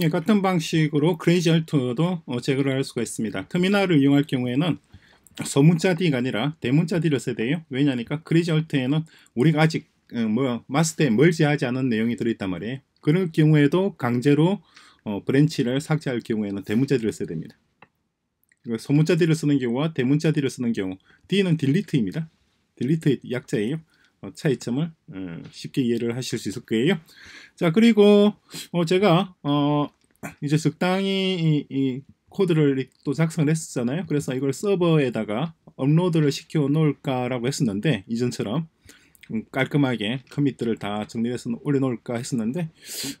예, 같은 방식으로 크레이지 알트도 어, 제거를 할 수가 있습니다. 터미널을 이용할 경우에는 소문자 D가 아니라 대문자 D를 써야 돼요. 왜냐니까 크레이지 알트에는 우리가 아직 어, 뭐 마스터에 멀지 하지 않은 내용이 들어있단 말이에요. 그럴 경우에도 강제로 어, 브랜치를 삭제할 경우에는 대문자 D를 써야 됩니다. 소문자 D를 쓰는 경우와 대문자 D를 쓰는 경우 D는 딜리트입니다. 딜리트의 약자예요. 어, 차이점을 어, 쉽게 이해를 하실 수 있을 거예요. 자 그리고 어, 제가 이제 적당히 이, 코드를 또 작성을 했었잖아요. 그래서 이걸 서버에다가 업로드를 시켜 놓을까라고 했었는데 이전처럼 음, 깔끔하게 커밋들을 다 정리해서 올려놓을까 했었는데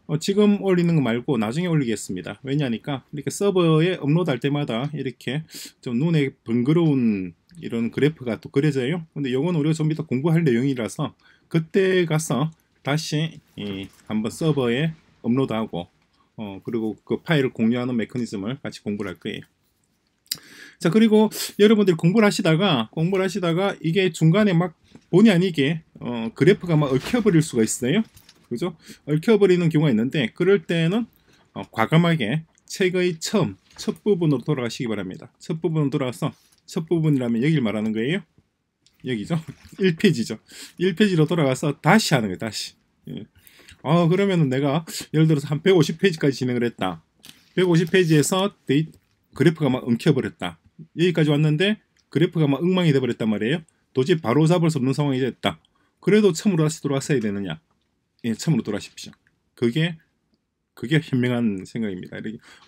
어, 지금 올리는 거 말고 나중에 올리겠습니다. 왜냐니까 이렇게 서버에 업로드할 때마다 이렇게 좀 눈에 번거로운 이런 그래프가 또 그려져요. 근데 이건 우리가 좀 이따 공부할 내용이라서 그때 가서 다시 한번 서버에 업로드하고 어, 그리고 그 파일을 공유하는 메커니즘을 같이 공부를 할 거예요. 자 그리고 여러분들 공부를 하시다가 공부를 하시다가 이게 중간에 막 본의 아니게 어, 그래프가 막 얽혀버릴 수가 있어요. 그죠? 얽혀버리는 경우가 있는데 그럴 때는 어, 과감하게 책의 처음 첫 부분으로 돌아가시기 바랍니다. 첫 부분으로 돌아가서 첫 부분이라면 여기를 말하는 거예요. 여기죠. 1페이지죠. 1페이지로 돌아가서 다시 하는 거예요. 다시. 예. 아 그러면은 내가 예를 들어서 한 150페이지까지 진행을 했다. 150페이지에서 데이, 그래프가 막 움켜버렸다. 여기까지 왔는데 그래프가 막 엉망이 돼버렸단 말이에요. 도저히 바로 잡을 수 없는 상황이 됐다. 그래도 처음으로 다시 돌아왔어야 되느냐? 예, 처음으로 돌아가십시오. 그게 그게 현명한 생각입니다.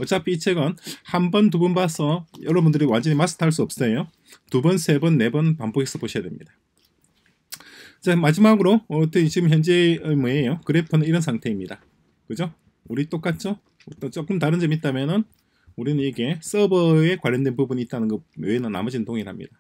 어차피 이 책은 한 번, 두 번 봐서 여러분들이 완전히 마스터할 수 없어요. 두 번, 세 번, 네 번 반복해서 보셔야 됩니다. 자, 마지막으로 어때 지금 현재 의 뭐예요? 그래프는 이런 상태입니다. 그죠? 우리 똑같죠? 또 조금 다른 점이 있다면 우리는 이게 서버에 관련된 부분이 있다는 것 외에는 나머지는 동일합니다.